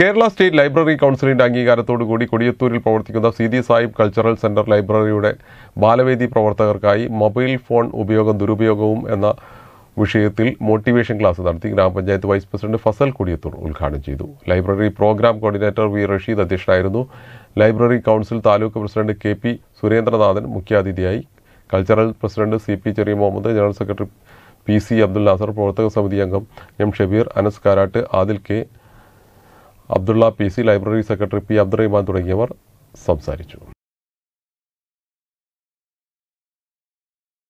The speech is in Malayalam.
കേരള സ്റ്റേറ്റ് ലൈബ്രറി കൗൺസിലിൻ്റെ കൂടി കൊടിയത്തൂരിൽ പ്രവർത്തിക്കുന്ന സീതി സാഹിബ് കൾച്ചറൽ സെൻറ്റർ ലൈബ്രറിയുടെ ബാലവേദി പ്രവർത്തകർക്കായി മൊബൈൽ ഫോൺ ഉപയോഗം ദുരുപയോഗവും എന്ന വിഷയത്തിൽ മോട്ടിവേഷൻ ക്ലാസ് നടത്തി ഗ്രാമപഞ്ചായത്ത് വൈസ് പ്രസിഡന്റ് ഫസൽ കൊടിയത്തൂർ ഉദ്ഘാടനം ചെയ്തു library programme coordinator V Rasheed അധ്യക്ഷനായിരുന്നു library council taluk president K P Surendranathan മുഖ്യാതിഥിയായി cultural president C P Cheriya Muhammad general secretary P C Abdul Nasar പ്രവർത്തക സമിതി അംഗം M Shabeer Anas Karat Adil K Abdulla P C library secretary P Abdurahiman തുടങ്ങിയവർ സംസാരിച്ചു